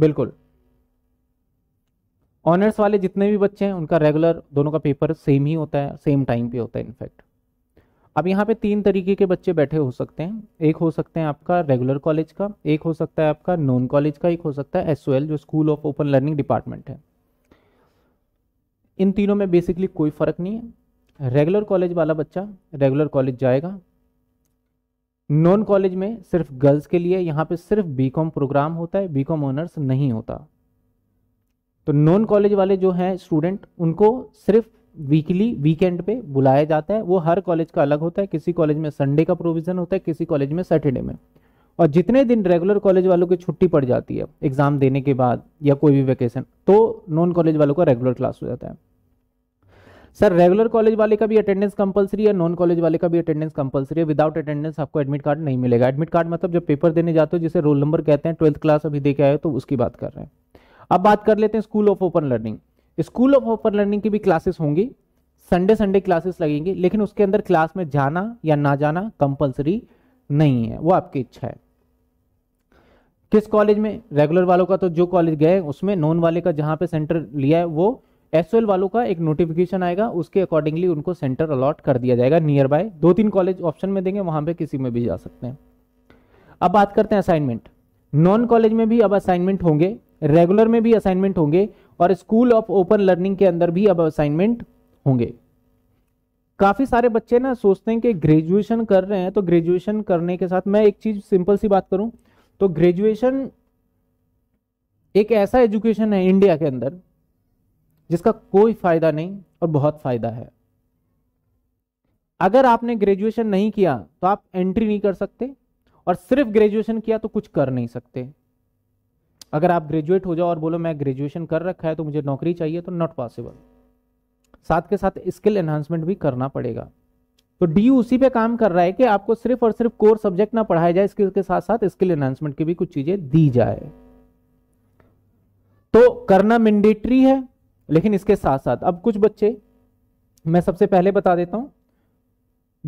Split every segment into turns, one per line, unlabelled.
बिल्कुल ऑनर्स वाले जितने भी बच्चे हैं उनका रेगुलर दोनों का पेपर सेम ही होता है सेम टाइम पे होता है इनफैक्ट अब यहाँ पे तीन तरीके के बच्चे बैठे हो सकते हैं एक हो सकते हैं आपका रेगुलर कॉलेज का एक हो सकता है आपका नॉन कॉलेज का एक हो सकता है एस जो school of open learning department है इन तीनों में बेसिकली कोई फ़र्क नहीं है रेगुलर कॉलेज वाला बच्चा रेगुलर कॉलेज जाएगा नॉन कॉलेज में सिर्फ गर्ल्स के लिए यहाँ पे सिर्फ बीकॉम प्रोग्राम होता है बीकॉम ऑनर्स नहीं होता तो नॉन कॉलेज वाले जो हैं स्टूडेंट उनको सिर्फ वीकली वीकेंड पे बुलाया जाता है वो हर कॉलेज का अलग होता है किसी कॉलेज में संडे का प्रोविज़न होता है किसी कॉलेज में सैटरडे में और जितने दिन रेगुलर कॉलेज वालों की छुट्टी पड़ जाती है एग्ज़ाम देने के बाद या कोई भी वैकेशन तो नॉन कॉलेज वालों का रेगुलर क्लास हो जाता है सर रेगुलर कॉलेज वाले का भी अटेंडेंस कंपलसरी है नॉन कॉलेज वाले का भी अटेंडेंस कंपलसरी है विदाउट अटेंडेंस आपको एडमिट कार्ड नहीं मिलेगा एडमिट कार्ड मतलब जब पेपर देने जाते हो जिसे रोल नंबर कहते हैं ट्वेल्थ क्लास अभी देखे आए तो उसकी बात कर रहे हैं अब बात कर लेते हैं school of open learning school of open learning की भी क्लासेस होंगी संडे संडे क्लासेस लगेंगी लेकिन उसके अंदर क्लास में जाना या ना जाना कंपलसरी नहीं है वो आपकी इच्छा है किस कॉलेज में रेगुलर वालों का तो जो कॉलेज गए उसमें नॉन वाले का जहां पे सेंटर लिया है वो एस वालों का एक नोटिफिकेशन आएगा उसके अकॉर्डिंगली उनको सेंटर अलॉट कर दिया जाएगा नियर बाय दो तीन कॉलेज ऑप्शन में देंगे वहां पे किसी में भी जा सकते हैं अब बात करते हैं असाइनमेंट नॉन कॉलेज में भी अब असाइनमेंट होंगे रेगुलर में भी असाइनमेंट होंगे और स्कूल ऑफ ओपन लर्निंग के अंदर भी अब असाइनमेंट होंगे काफ़ी सारे बच्चे ना सोचते हैं कि ग्रेजुएशन कर रहे हैं तो ग्रेजुएशन करने के साथ मैं एक चीज़ सिंपल सी बात करूं तो ग्रेजुएशन एक ऐसा एजुकेशन है इंडिया के अंदर जिसका कोई फायदा नहीं और बहुत फायदा है अगर आपने ग्रेजुएशन नहीं किया तो आप एंट्री नहीं कर सकते और सिर्फ ग्रेजुएशन किया तो कुछ कर नहीं सकते अगर आप ग्रेजुएट हो जाओ और बोलो मैं ग्रेजुएशन कर रखा है तो मुझे नौकरी चाहिए तो नॉट पॉसिबल साथ के साथ स्किल एनहांसमेंट भी करना पड़ेगा तो डी उसी पे काम कर रहा है कि आपको सिर्फ और सिर्फ कोर सब्जेक्ट ना पढ़ाया जाए स्किल के साथ साथ स्किल एनहांसमेंट की भी कुछ चीजें दी जाए तो करना मैंडेटरी है लेकिन इसके साथ साथ अब कुछ बच्चे मैं सबसे पहले बता देता हूं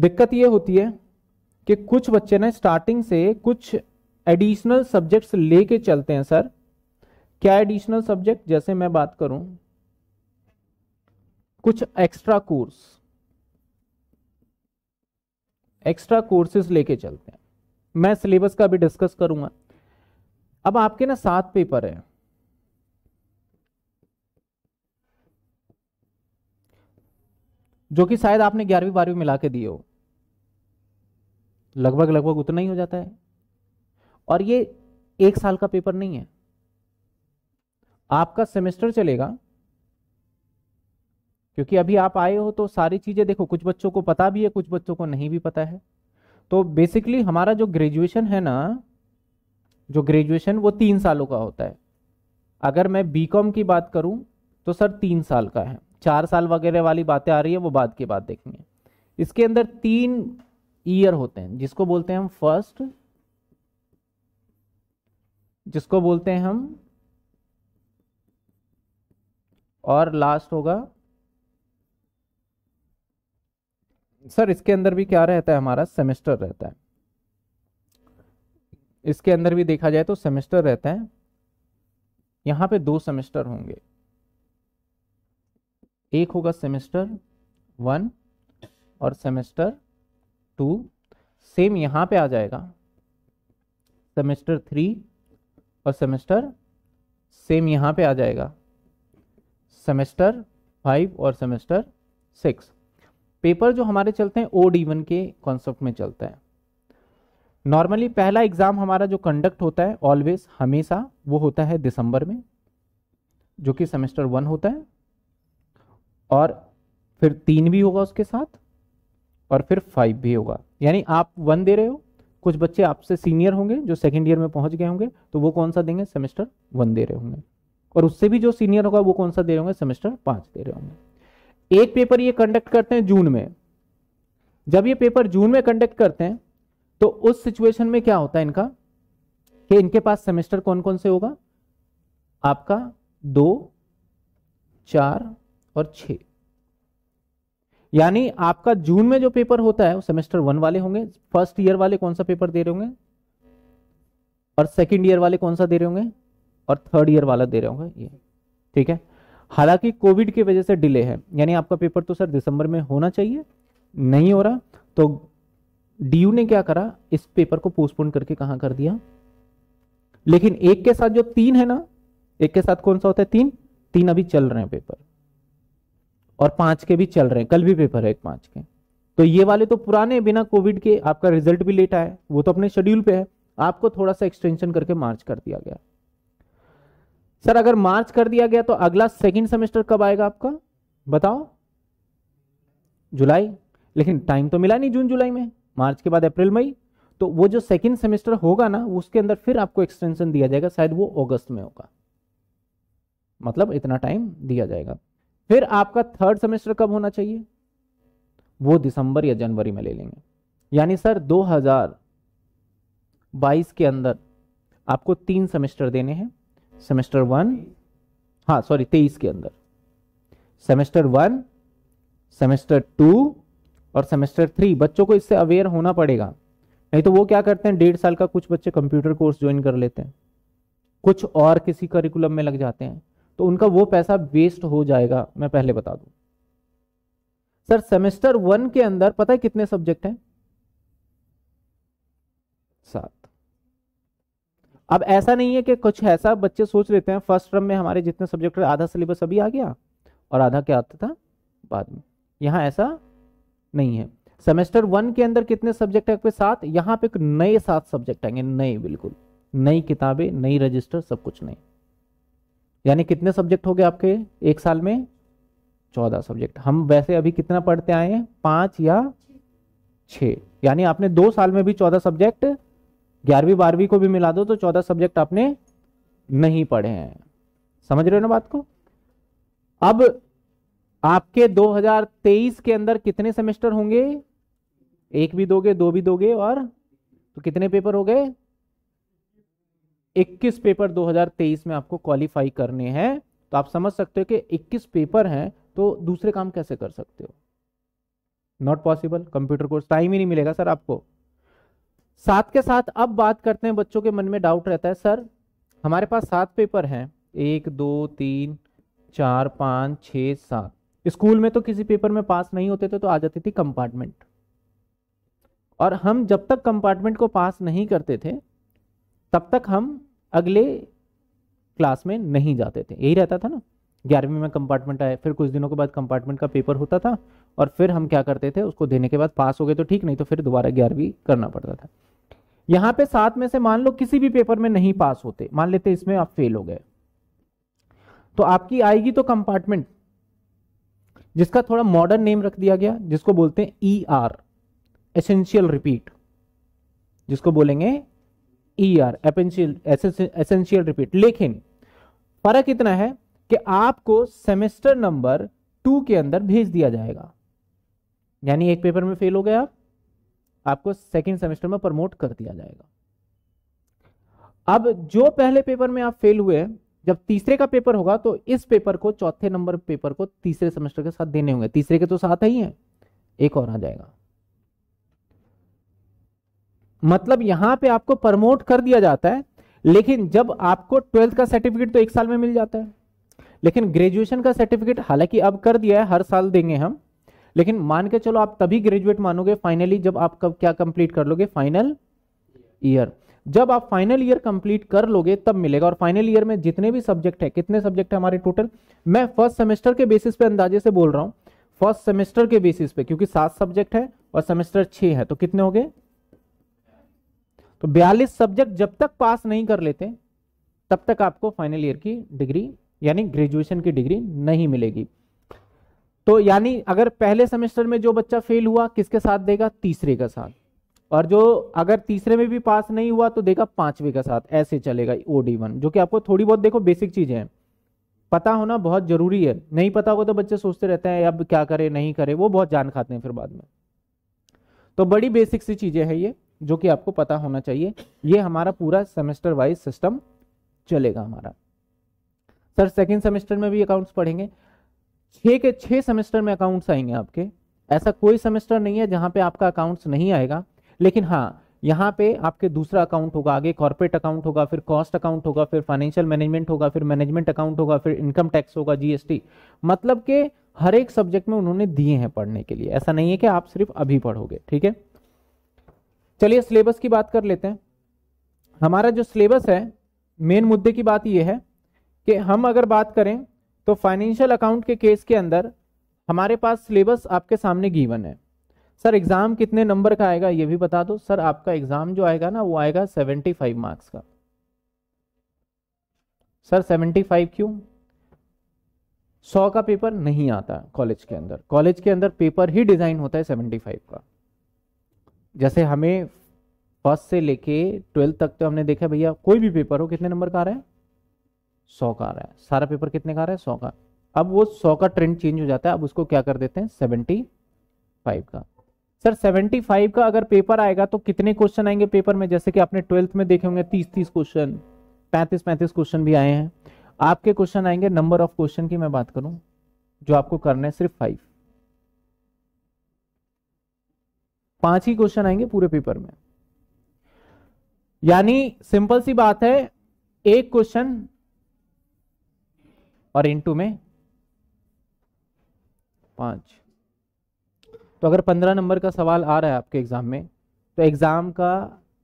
दिक्कत यह होती है कि कुछ बच्चे ना स्टार्टिंग से कुछ एडिशनल सब्जेक्ट्स लेके चलते हैं सर क्या एडिशनल सब्जेक्ट जैसे मैं बात करूं कुछ एक्स्ट्रा कोर्स एक्स्ट्रा कोर्सेज लेके चलते हैं मैं सिलेबस का भी डिस्कस करूंगा अब आपके ना सात पेपर हैं जो कि शायद आपने ग्यारहवीं बारहवीं मिला के दिए हो लगभग लगभग उतना ही हो जाता है और ये एक साल का पेपर नहीं है आपका सेमेस्टर चलेगा क्योंकि अभी आप आए हो तो सारी चीज़ें देखो कुछ बच्चों को पता भी है कुछ बच्चों को नहीं भी पता है तो बेसिकली हमारा जो ग्रेजुएशन है ना जो ग्रेजुएशन वो तीन सालों का होता है अगर मैं बीकॉम की बात करूं तो सर तीन साल का है चार साल वगैरह वाली बातें आ रही है वो बाद की बात देखेंगे इसके अंदर तीन ईयर होते हैं जिसको बोलते हैं हम फर्स्ट जिसको बोलते हैं हम और लास्ट होगा सर इसके अंदर भी क्या रहता है हमारा सेमेस्टर रहता है इसके अंदर भी देखा जाए तो सेमेस्टर रहता है यहां पे दो सेमेस्टर होंगे एक होगा सेमेस्टर वन और सेमेस्टर टू सेम यहाँ पे आ जाएगा सेमेस्टर थ्री और सेमेस्टर सेम यहाँ पे आ जाएगा सेमेस्टर फाइव और सेमेस्टर सिक्स पेपर जो हमारे चलते हैं ओड इवन के कॉन्सेप्ट में चलता है नॉर्मली पहला एग्ज़ाम हमारा जो कंडक्ट होता है ऑलवेज हमेशा वो होता है दिसंबर में जो कि सेमेस्टर वन होता है और फिर तीन भी होगा उसके साथ और फिर फाइव भी होगा यानी आप वन दे रहे हो कुछ बच्चे आपसे सीनियर होंगे जो सेकेंड ईयर में पहुंच गए होंगे तो वो कौन सा देंगे सेमेस्टर वन दे रहे होंगे और उससे भी जो सीनियर होगा वो कौन सा दे रहे होंगे सेमेस्टर पांच दे रहे होंगे एक पेपर ये कंडक्ट करते हैं जून में जब ये पेपर जून में कंडक्ट करते हैं तो उस सिचुएशन में क्या होता है इनका कि इनके पास सेमेस्टर कौन कौन से होगा आपका दो चार और छ यानी आपका जून में जो पेपर होता है वो सेमेस्टर वन वाले होंगे फर्स्ट ईयर वाले कौन सा पेपर दे रहे होंगे और सेकेंड ईयर वाले कौन सा दे रहे होंगे और थर्ड ईयर वाला दे रहे होंगे ये ठीक है हालांकि कोविड की वजह से डिले है यानी आपका पेपर तो सर दिसंबर में होना चाहिए नहीं हो रहा तो डी ने क्या करा इस पेपर को पोस्टपोन करके कहा कर दिया लेकिन एक के साथ जो तीन है ना एक के साथ कौन सा होता है तीन तीन अभी चल रहे हैं पेपर और पांच के भी चल रहे हैं कल भी पेपर है एक पांच के तो ये वाले तो पुराने बिना कोविड के आपका रिजल्ट भी लेट आया वो तो अपने शेड्यूल पे है आपको थोड़ा सा एक्सटेंशन करके मार्च कर दिया गया सर अगर मार्च कर दिया गया तो अगला सेकेंड सेमेस्टर कब आएगा आपका बताओ जुलाई लेकिन टाइम तो मिला नहीं जून जुलाई में मार्च के बाद अप्रैल मई तो वो जो सेकेंड सेमेस्टर होगा ना उसके अंदर फिर आपको एक्सटेंशन दिया जाएगा शायद वो अगस्त में होगा मतलब इतना टाइम दिया जाएगा फिर आपका थर्ड सेमेस्टर कब होना चाहिए वो दिसंबर या जनवरी में ले लेंगे यानी सर 2022 के अंदर आपको तीन सेमेस्टर देने हैं सेमेस्टर वन हाँ सॉरी तेईस के अंदर सेमेस्टर वन सेमेस्टर टू और सेमेस्टर थ्री बच्चों को इससे अवेयर होना पड़ेगा नहीं तो वो क्या करते हैं डेढ़ साल का कुछ बच्चे कंप्यूटर कोर्स ज्वाइन कर लेते हैं कुछ और किसी करिकुलम में लग जाते हैं तो उनका वो पैसा वेस्ट हो जाएगा मैं पहले बता दूं सर सेमेस्टर वन के अंदर पता है कितने सब्जेक्ट हैं सात अब ऐसा नहीं है कि कुछ ऐसा बच्चे सोच लेते हैं फर्स्ट टर्म में हमारे जितने सब्जेक्ट आधा सिलेबस अभी आ गया और आधा क्या आता था बाद में यहां ऐसा नहीं है सेमेस्टर वन के अंदर कितने सब्जेक्ट है सात यहां पे नए सात सब्जेक्ट आएंगे नए बिल्कुल नई किताबें नई रजिस्टर सब कुछ नहीं यानी कितने सब्जेक्ट हो गए आपके एक साल में चौदह सब्जेक्ट हम वैसे अभी कितना पढ़ते आए हैं पांच या छ यानी आपने दो साल में भी चौदह सब्जेक्ट ग्यारहवीं बारहवीं को भी मिला दो तो चौदह सब्जेक्ट आपने नहीं पढ़े हैं समझ रहे हो ना बात को अब आपके 2023 के अंदर कितने सेमेस्टर होंगे एक भी दोगे दो भी दोगे और तो कितने पेपर हो गए 21 पेपर 2023 में आपको क्वालिफाई करने हैं तो आप समझ सकते हो कि 21 पेपर हैं तो दूसरे काम कैसे कर सकते हो not possible computer course time ही नहीं मिलेगा सर आपको साथ के साथ अब बात करते हैं बच्चों के मन में डाउट रहता है सर हमारे पास सात पेपर हैं एक दो तीन चार पाँच छ सात स्कूल में तो किसी पेपर में पास नहीं होते थे तो आ जाती थी कंपार्टमेंट और हम जब तक कंपार्टमेंट को पास नहीं करते थे तब तक हम अगले क्लास में नहीं जाते थे यही रहता था ना ग्यारहवीं में कंपार्टमेंट आए फिर कुछ दिनों के बाद कंपार्टमेंट का पेपर होता था और फिर हम क्या करते थे उसको देने के बाद पास हो गए तो ठीक नहीं तो फिर दोबारा ग्यारहवीं करना पड़ता था यहाँ पे सात में से मान लो किसी भी पेपर में नहीं पास होते मान लेते इसमें आप फेल हो गए तो आपकी आएगी तो कंपार्टमेंट जिसका थोड़ा मॉडर्न नेम रख दिया गया जिसको बोलते हैं ई आर एसेंशियल रिपीट जिसको बोलेंगे ईआर एपेंशियल एसेंशियल रिपीट लेकिन फर्क इतना है कि आपको सेमेस्टर नंबर टू के अंदर भेज दिया जाएगा यानी एक पेपर में फेल हो गया आपको सेकेंड सेमेस्टर में प्रमोट कर दिया जाएगा अब जो पहले पेपर में आप फेल हुए जब तीसरे का पेपर होगा तो इस पेपर को चौथे नंबर पेपर को तीसरे सेमेस्टर के साथ देने होंगे तीसरे के तो साथ ही है एक और आ जाएगा मतलब यहां पे आपको प्रमोट कर दिया जाता है लेकिन जब आपको ट्वेल्थ का सर्टिफिकेट तो एक साल में मिल जाता है लेकिन ग्रेजुएशन का सर्टिफिकेट हालांकि अब कर दिया है हर साल देंगे हम लेकिन मान के चलो आप तभी ग्रेजुएट मानोगे फाइनली जब आप कब क्या कंप्लीट कर लोगे फाइनल ईयर जब आप फाइनल ईयर कंप्लीट कर लोगे तब मिलेगा और फाइनल ईयर में जितने भी सब्जेक्ट है कितने सब्जेक्ट है हमारे टोटल मैं फर्स्ट सेमेस्टर के बेसिस पे अंदाजे से बोल रहा हूँ फर्स्ट सेमेस्टर के बेसिस पे क्योंकि सात सब्जेक्ट है और सेमेस्टर छह है तो कितने हो गए तो 42 सब्जेक्ट जब तक पास नहीं कर लेते तब तक आपको फाइनल ईयर की डिग्री यानी ग्रेजुएशन की डिग्री नहीं मिलेगी तो यानी अगर पहले सेमेस्टर में जो बच्चा फेल हुआ किसके साथ देगा तीसरे का साथ और जो अगर तीसरे में भी पास नहीं हुआ तो देगा पांचवे का साथ ऐसे चलेगा ओ डी वन जो कि आपको थोड़ी बहुत देखो बेसिक चीजें हैं पता होना बहुत जरूरी है नहीं पता होगा तो बच्चे सोचते रहते हैं अब क्या करें नहीं करें वो बहुत जान खाते हैं फिर बाद में तो बड़ी बेसिक सी चीजें हैं ये जो कि आपको पता होना चाहिए ये हमारा पूरा सेमेस्टर वाइज सिस्टम चलेगा हमारा सर सेकेंड सेमेस्टर में भी अकाउंट्स पढ़ेंगे छः के छः सेमेस्टर में अकाउंट्स आएंगे आपके ऐसा कोई सेमेस्टर नहीं है जहाँ पे आपका अकाउंट्स नहीं आएगा लेकिन हाँ यहाँ पे आपके दूसरा अकाउंट होगा आगे कॉर्पोरेट अकाउंट होगा फिर कॉस्ट अकाउंट होगा फिर फाइनेंशियल मैनेजमेंट होगा फिर मैनेजमेंट अकाउंट होगा फिर इनकम टैक्स होगा जीएसटी मतलब के हर एक सब्जेक्ट में उन्होंने दिए हैं पढ़ने के लिए ऐसा नहीं है कि आप सिर्फ अभी पढ़ोगे ठीक है चलिए सिलेबस की बात कर लेते हैं हमारा जो सिलेबस है मेन मुद्दे की बात यह है कि हम अगर बात करें तो फाइनेंशियल अकाउंट के केस के अंदर हमारे पास सिलेबस आपके सामने गीवन है सर एग्ज़ाम कितने नंबर का आएगा ये भी बता दो सर आपका एग्ज़ाम जो आएगा ना वो आएगा 75 मार्क्स का सर 75 क्यों 100 का पेपर नहीं आता कॉलेज के अंदर कॉलेज के अंदर पेपर ही डिज़ाइन होता है 75 का जैसे हमें फर्स्ट से लेके ट्वेल्थ तक तो हमने देखा भैया कोई भी पेपर हो कितने नंबर का आ रहा है सौ का आ रहा है सारा पेपर कितने का आ रहा है सौ का अब वो सौ का ट्रेंड चेंज हो जाता है अब उसको क्या कर देते हैं सेवेंटी फाइव का सर सेवेंटी फाइव का अगर पेपर आएगा तो कितने क्वेश्चन आएंगे पेपर में जैसे कि आपने ट्वेल्थ में देखे होंगे तीस तीस क्वेश्चन पैंतीस पैंतीस क्वेश्चन भी आए हैं आपके क्वेश्चन आएंगे नंबर ऑफ क्वेश्चन की मैं बात करूं जो आपको करना है सिर्फ फाइव पांच ही क्वेश्चन आएंगे पूरे पेपर में यानी सिंपल सी बात है एक क्वेश्चन और इनटू में पांच तो अगर पंद्रह नंबर का सवाल आ रहा है आपके एग्जाम में तो एग्जाम का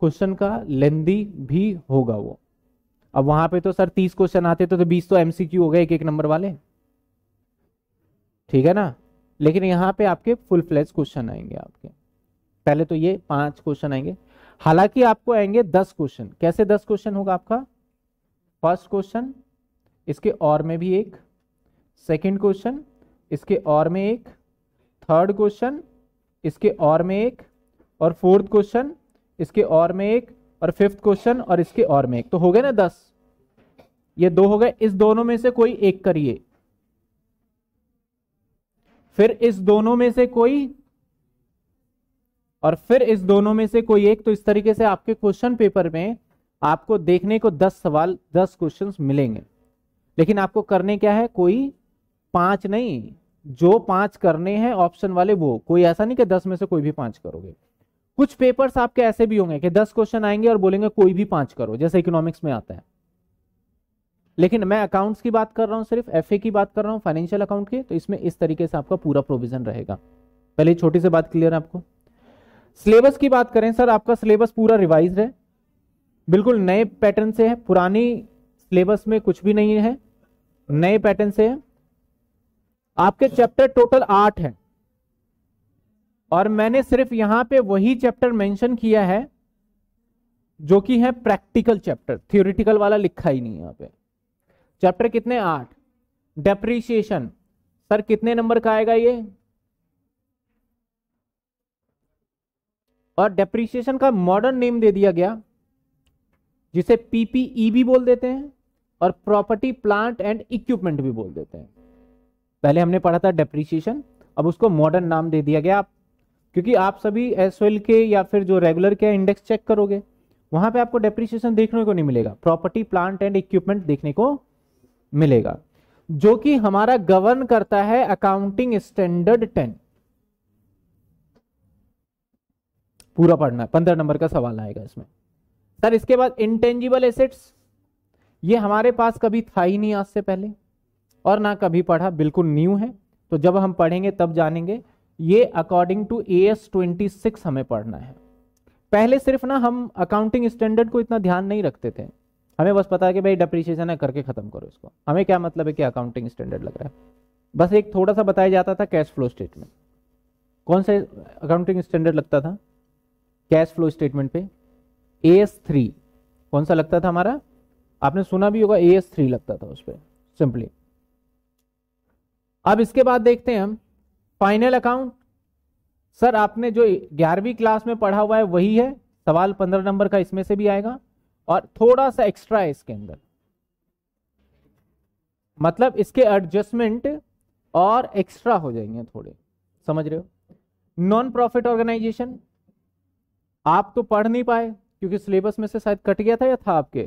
क्वेश्चन का लेंदी भी होगा वो अब वहां पे तो सर तीस क्वेश्चन आते थे तो, तो बीस तो एमसीक्यू हो गए एक एक नंबर वाले ठीक है ना लेकिन यहां पे आपके फुल फ्लेज क्वेश्चन आएंगे आपके पहले तो ये पांच क्वेश्चन आएंगे हालांकि आपको आएंगे दस क्वेश्चन कैसे दस क्वेश्चन होगा आपका फर्स्ट क्वेश्चन इसके और में भी एक सेकंड क्वेश्चन इसके और में एक थर्ड क्वेश्चन इसके और में एक और फोर्थ क्वेश्चन इसके और में एक और फिफ्थ क्वेश्चन और इसके और में एक तो हो गए ना दस ये दो हो गए इस दोनों में से कोई एक करिए फिर इस दोनों में से कोई और फिर इस दोनों में से कोई एक तो इस तरीके से आपके क्वेश्चन पेपर में आपको देखने को दस सवाल दस क्वेश्चन मिलेंगे लेकिन आपको करने क्या है कोई पांच नहीं जो पांच करने हैं ऑप्शन वाले वो कोई ऐसा नहीं कि दस में से कोई भी पांच करोगे कुछ पेपर्स आपके ऐसे भी होंगे कि दस क्वेश्चन आएंगे और बोलेंगे कोई भी पांच करो जैसे इकोनॉमिक्स में आता है लेकिन मैं अकाउंट्स की बात कर रहा हूं सिर्फ एफ की बात कर रहा हूं फाइनेंशियल अकाउंट की तो इसमें इस तरीके से आपका पूरा प्रोविजन रहेगा पहले छोटी सी बात क्लियर है आपको सिलेबस की बात करें सर आपका सिलेबस पूरा रिवाइज है बिल्कुल नए पैटर्न से है पुरानी सिलेबस में कुछ भी नहीं है नए पैटर्न से है आपके चैप्टर टोटल आठ है और मैंने सिर्फ यहां पे वही चैप्टर मेंशन किया है जो कि है प्रैक्टिकल चैप्टर थियोरिटिकल वाला लिखा ही नहीं यहाँ पे चैप्टर कितने आठ डेप्रीशिएशन सर कितने नंबर का आएगा ये और डेप्रिसिएशन का मॉडर्न नेम दे दिया गया जिसे पीपीई e भी बोल देते हैं और प्रॉपर्टी प्लांट एंड इक्विपमेंट भी बोल देते हैं पहले हमने पढ़ा था डेप्रिसिएशन अब उसको मॉडर्न नाम दे दिया गया आप क्योंकि आप सभी एस के या फिर जो रेगुलर के इंडेक्स चेक करोगे वहां पे आपको डेप्रिसिएशन देखने को नहीं मिलेगा प्रॉपर्टी प्लांट एंड इक्विपमेंट देखने को मिलेगा जो कि हमारा गवर्न करता है अकाउंटिंग स्टैंडर्ड टेन पूरा पढ़ना है पंद्रह नंबर का सवाल आएगा इसमें सर इसके बाद इंटेंजिबल एसेट्स ये हमारे पास कभी था ही नहीं आज से पहले और ना कभी पढ़ा बिल्कुल न्यू है तो जब हम पढ़ेंगे तब जानेंगे ये according to A S twenty six हमें पढ़ना है पहले सिर्फ ना हम अकाउंटिंग स्टैंडर्ड को इतना ध्यान नहीं रखते थे हमें बस पता है कि भाई डेप्रीशिएशन है करके खत्म करो इसको हमें क्या मतलब है कि अकाउंटिंग स्टैंडर्ड लग रहा है बस एक थोड़ा सा बताया जाता था कैश फ्लो स्टेटमेंट कौन सा अकाउंटिंग स्टैंडर्ड लगता था कैश फ्लो स्टेटमेंट पे एस थ्री कौन सा लगता था हमारा आपने सुना भी होगा ए एस थ्री लगता था उस पर सिंपली अब इसके बाद देखते हैं हम फाइनल अकाउंट सर आपने जो ग्यारहवीं क्लास में पढ़ा हुआ है वही है सवाल पंद्रह नंबर का इसमें से भी आएगा और थोड़ा सा एक्स्ट्रा है इसके अंदर मतलब इसके एडजस्टमेंट और एक्स्ट्रा हो जाएंगे थोड़े समझ रहे हो नॉन प्रॉफिट ऑर्गेनाइजेशन आप तो पढ़ नहीं पाए क्योंकि सिलेबस में से शायद कट गया था या था आपके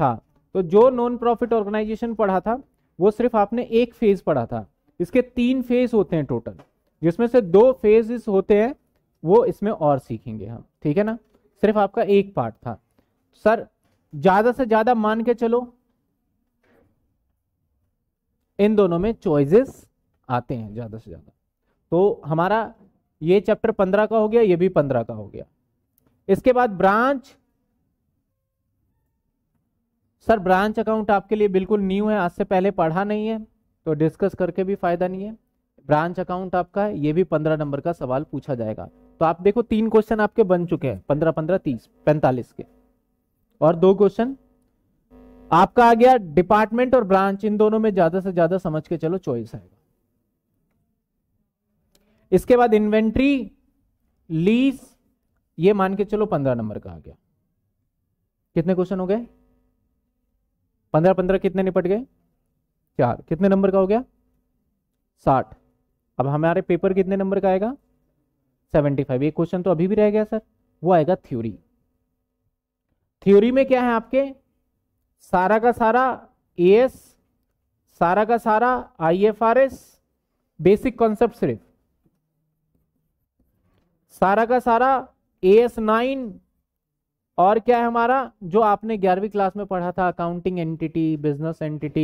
था तो जो नॉन प्रॉफिट ऑर्गेनाइजेशन पढ़ा था वो सिर्फ आपने एक फेज पढ़ा था इसके तीन फेज होते हैं टोटल जिसमें से दो फेजेस होते हैं वो इसमें और सीखेंगे हम ठीक है ना सिर्फ आपका एक पार्ट था सर ज्यादा से ज्यादा मान के चलो इन दोनों में चॉइसेस आते हैं ज्यादा से ज्यादा तो हमारा ये चैप्टर पंद्रह का हो गया ये भी पंद्रह का हो गया इसके बाद ब्रांच सर ब्रांच अकाउंट आपके लिए बिल्कुल न्यू है आज से पहले पढ़ा नहीं है तो डिस्कस करके भी फायदा नहीं है ब्रांच अकाउंट आपका है ये भी पंद्रह नंबर का सवाल पूछा जाएगा तो आप देखो तीन क्वेश्चन आपके बन चुके हैं पंद्रह पंद्रह तीस पैंतालीस के और दो क्वेश्चन आपका आ गया डिपार्टमेंट और ब्रांच इन दोनों में ज्यादा से ज्यादा समझ के चलो चॉइस आएगा इसके बाद इन्वेंट्री लीज ये मान के चलो पंद्रह नंबर का आ गया कितने क्वेश्चन हो गए पंद्रह पंद्रह कितने निपट गए चार कितने नंबर का हो गया साठ अब हमारे पेपर कितने नंबर का आएगा सेवेंटी फाइव ये क्वेश्चन तो अभी भी रह गया सर वो आएगा थ्योरी थ्योरी में क्या है आपके सारा का सारा ए सारा का सारा आईएफआरएस बेसिक कॉन्सेप्ट सिर्फ सारा का सारा एस नाइन और क्या है हमारा जो आपने ग्यारहवीं क्लास में पढ़ा था अकाउंटिंग एंटिटी बिजनेस एंटिटी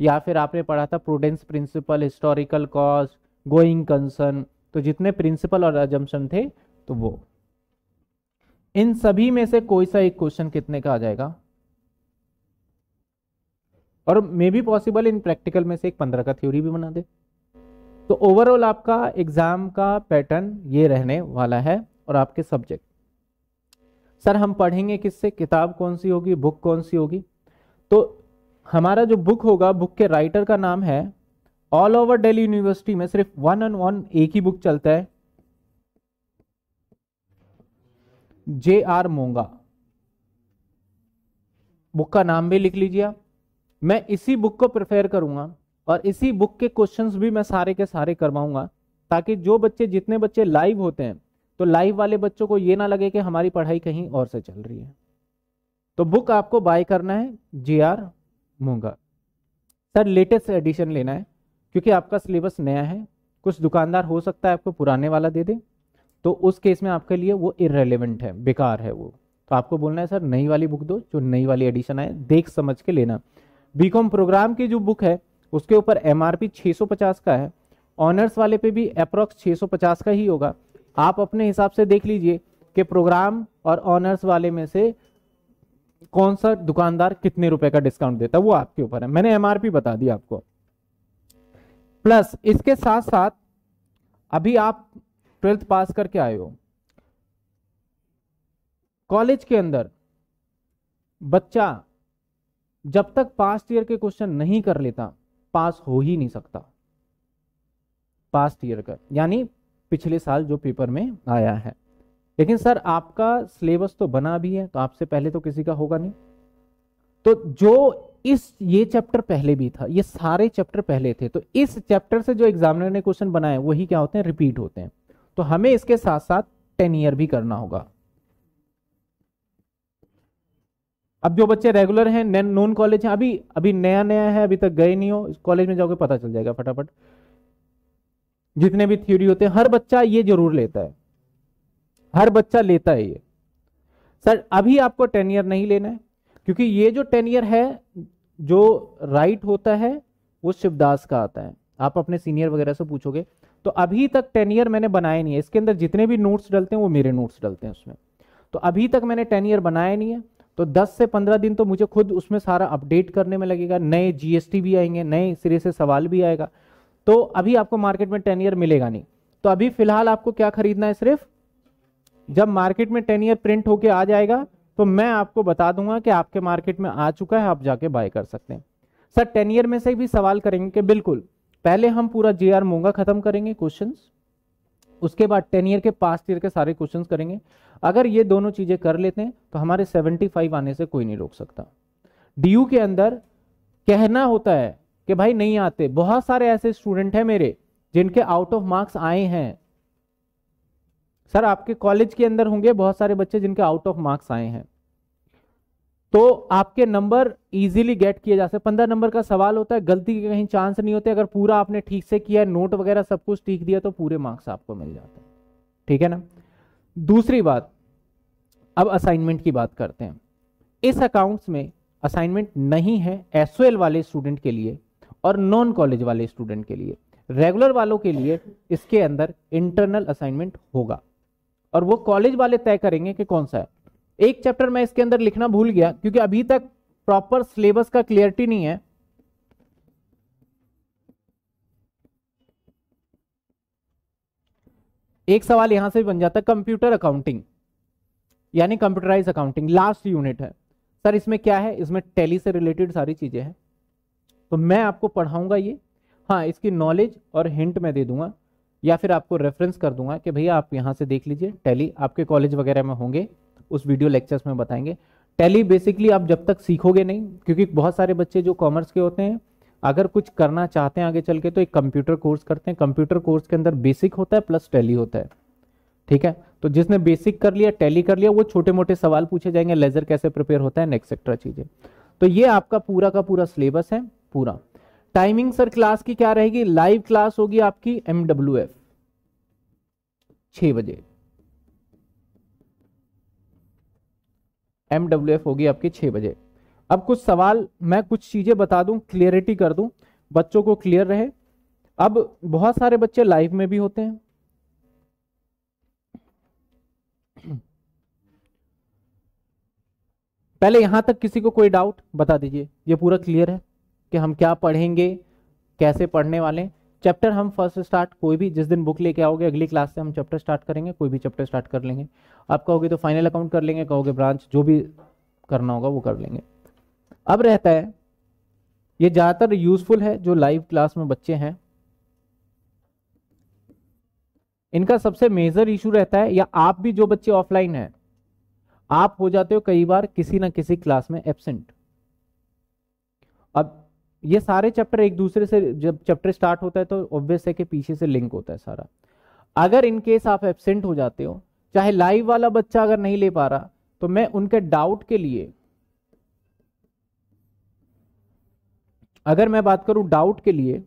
या फिर आपने पढ़ा था prudence principle historical cost going concern तो जितने प्रिंसिपल और एजम्पन थे तो वो इन सभी में से कोई सा एक क्वेश्चन कितने का आ जाएगा और मे बी पॉसिबल इन प्रैक्टिकल में से एक पंद्रह का थ्योरी भी बना दे तो ओवरऑल आपका एग्जाम का पैटर्न ये रहने वाला है और आपके सब्जेक्ट सर हम पढ़ेंगे किससे किताब कौन सी होगी बुक कौन सी होगी तो हमारा जो बुक होगा बुक के राइटर का नाम है ऑल ओवर डेली यूनिवर्सिटी में सिर्फ वन एंड वन एक ही बुक चलता है जे आर मोंगा बुक का नाम भी लिख लीजिए आप मैं इसी बुक को प्रेफर करूंगा और इसी बुक के क्वेश्चंस भी मैं सारे के सारे करवाऊंगा ताकि जो बच्चे जितने बच्चे लाइव होते हैं तो लाइव वाले बच्चों को ये ना लगे कि हमारी पढ़ाई कहीं और से चल रही है तो बुक आपको बाय करना है G R Munga sir latest edition लेना है क्योंकि आपका सिलेबस नया है कुछ दुकानदार हो सकता है आपको पुराने वाला दे दे तो उस केस में आपके लिए वो इरेलीवेंट है बेकार है वो तो आपको बोलना है सर नई वाली बुक दो जो नई वाली एडिशन आए देख समझ के लेना बीकॉम प्रोग्राम की जो बुक है उसके ऊपर एम आर पी का है ऑनर्स वाले पे भी अप्रॉक्स 650 का ही होगा आप अपने हिसाब से देख लीजिए कि प्रोग्राम और ऑनर्स वाले में से कौन सा दुकानदार कितने रुपए का डिस्काउंट देता है वो आपके ऊपर है मैंने एमआरपी बता दी आपको प्लस इसके साथ साथ अभी आप ट्वेल्थ पास करके आए हो कॉलेज के अंदर बच्चा जब तक पास्ट ईयर के क्वेश्चन नहीं कर लेता पास हो ही नहीं सकता पास्ट ईयर का यानी पिछले साल जो पेपर में आया है लेकिन सर आपका सिलेबस तो बना भी है तो आपसे पहले तो किसी का होगा नहीं तो जो इस ये चैप्टर पहले भी था ये सारे चैप्टर पहले थे तो इस चैप्टर से जो एग्जामिनर ने क्वेश्चन बनाए वही क्या होते हैं रिपीट होते हैं तो हमें इसके साथ साथ टेन ईयर भी करना होगा अब जो बच्चे रेगुलर हैं नॉन कॉलेज हैं अभी अभी नया नया है अभी तक गए नहीं हो कॉलेज में जाओगे पता चल जाएगा फटाफट जितने भी थ्योरी होते हैं हर बच्चा ये जरूर लेता है हर बच्चा लेता है ये सर अभी आपको टेन ईयर नहीं लेना है क्योंकि ये जो टेन ईयर है जो राइट होता है वो शिवदास का आता है आप अपने सीनियर वगैरह से पूछोगे तो अभी तक टेन ईयर मैंने बनाए नहीं है इसके अंदर जितने भी नोट्स डलते हैं वो मेरे नोट्स डलते हैं उसमें तो अभी तक मैंने टेन ईयर बनाया नहीं है तो 10 से 15 दिन तो मुझे खुद उसमें सारा अपडेट करने में लगेगा नए जीएसटी भी आएंगे नए सिरे से सवाल भी आएगा तो अभी आपको मार्केट में टेन ईयर मिलेगा नहीं तो अभी फिलहाल आपको क्या खरीदना है सिर्फ जब मार्केट में टेन ईयर प्रिंट होके आ जाएगा तो मैं आपको बता दूंगा कि आपके मार्केट में आ चुका है आप जाके बाय कर सकते हैं सर टेन ईयर में से भी सवाल करेंगे कि बिल्कुल पहले हम पूरा जे आर खत्म करेंगे क्वेश्चन उसके बाद टेन ईयर के पास्ट ईयर के सारे क्वेश्चन करेंगे अगर ये दोनों चीजें कर लेते हैं तो हमारे सेवेंटी फाइव आने से कोई नहीं रोक सकता डी के अंदर कहना होता है कि भाई नहीं आते बहुत सारे ऐसे स्टूडेंट हैं मेरे जिनके आउट ऑफ मार्क्स आए हैं सर आपके कॉलेज के अंदर होंगे बहुत सारे बच्चे जिनके आउट ऑफ मार्क्स आए हैं तो आपके नंबर इजीली गेट किए जा सकते पंद्रह नंबर का सवाल होता है गलती के कहीं चांस नहीं होते अगर पूरा आपने ठीक से किया नोट वगैरह सब कुछ ठीक दिया तो पूरे मार्क्स आपको मिल जाते हैं ठीक है ना दूसरी बात अब असाइनमेंट की बात करते हैं इस अकाउंट्स में असाइनमेंट नहीं है एसओएल वाले स्टूडेंट के लिए और नॉन कॉलेज वाले स्टूडेंट के लिए रेगुलर वालों के लिए इसके अंदर इंटरनल असाइनमेंट होगा और वो कॉलेज वाले तय करेंगे कि कौन सा है एक चैप्टर मैं इसके अंदर लिखना भूल गया क्योंकि अभी तक प्रॉपर सिलेबस का क्लियरिटी नहीं है एक सवाल यहां से बन जाता है कंप्यूटर अकाउंटिंग यानी कंप्यूटराइज अकाउंटिंग लास्ट यूनिट है सर इसमें क्या है इसमें टेली से रिलेटेड सारी चीजें हैं तो मैं आपको पढ़ाऊंगा ये हाँ इसकी नॉलेज और हिंट मैं दे दूंगा या फिर आपको रेफरेंस कर दूंगा कि भैया आप यहाँ से देख लीजिए टैली आपके कॉलेज वगैरह में होंगे उस वीडियो लेक्चर्स में बताएंगे टैली बेसिकली आप जब तक सीखोगे नहीं क्योंकि बहुत सारे बच्चे जो कॉमर्स के होते हैं अगर कुछ करना चाहते हैं आगे चल के तो एक कंप्यूटर कोर्स करते हैं कंप्यूटर कोर्स के अंदर बेसिक होता है प्लस टैली होता है ठीक है तो जिसने बेसिक कर लिया टैली कर लिया वो छोटे मोटे सवाल पूछे जाएंगे लेजर कैसे प्रिपेयर होता है नेक्स्ट एक्स्ट्रा चीज़ें तो ये आपका पूरा का पूरा सिलेबस है पूरा टाइमिंग सर क्लास की क्या रहेगी लाइव क्लास होगी आपकी एमडब्ल्यू एफ छ बजे एमडब्ल्यू एफ होगी आपकी छह बजे अब कुछ सवाल मैं कुछ चीज़ें बता दूं क्लियरिटी कर दूं बच्चों को क्लियर रहे अब बहुत सारे बच्चे लाइव में भी होते हैं पहले यहां तक किसी को कोई डाउट बता दीजिए ये पूरा क्लियर है कि हम क्या पढ़ेंगे कैसे पढ़ने वाले चैप्टर हम फर्स्ट स्टार्ट कोई भी जिस दिन बुक लेके आओगे अगली क्लास से हम चैप्टर स्टार्ट करेंगे कोई भी चैप्टर स्टार्ट कर लेंगे आप कहोगे तो फाइनल अकाउंट कर लेंगे कहोगे ब्रांच जो भी करना होगा वो कर लेंगे अब रहता है ये ज़्यादातर यूजफुल है जो लाइव क्लास में बच्चे हैं इनका सबसे मेजर इशू रहता है या आप भी जो बच्चे ऑफलाइन हैं आप हो जाते हो कई बार किसी ना किसी क्लास में एबसेंट अब ये सारे चैप्टर एक दूसरे से जब चैप्टर स्टार्ट होता है तो ऑब्वियस है कि पीछे से लिंक होता है सारा अगर इन केस आप एबसेंट हो जाते हो चाहे लाइव वाला बच्चा अगर नहीं ले पा रहा तो मैं उनके डाउट के लिए अगर मैं बात करूं डाउट के लिए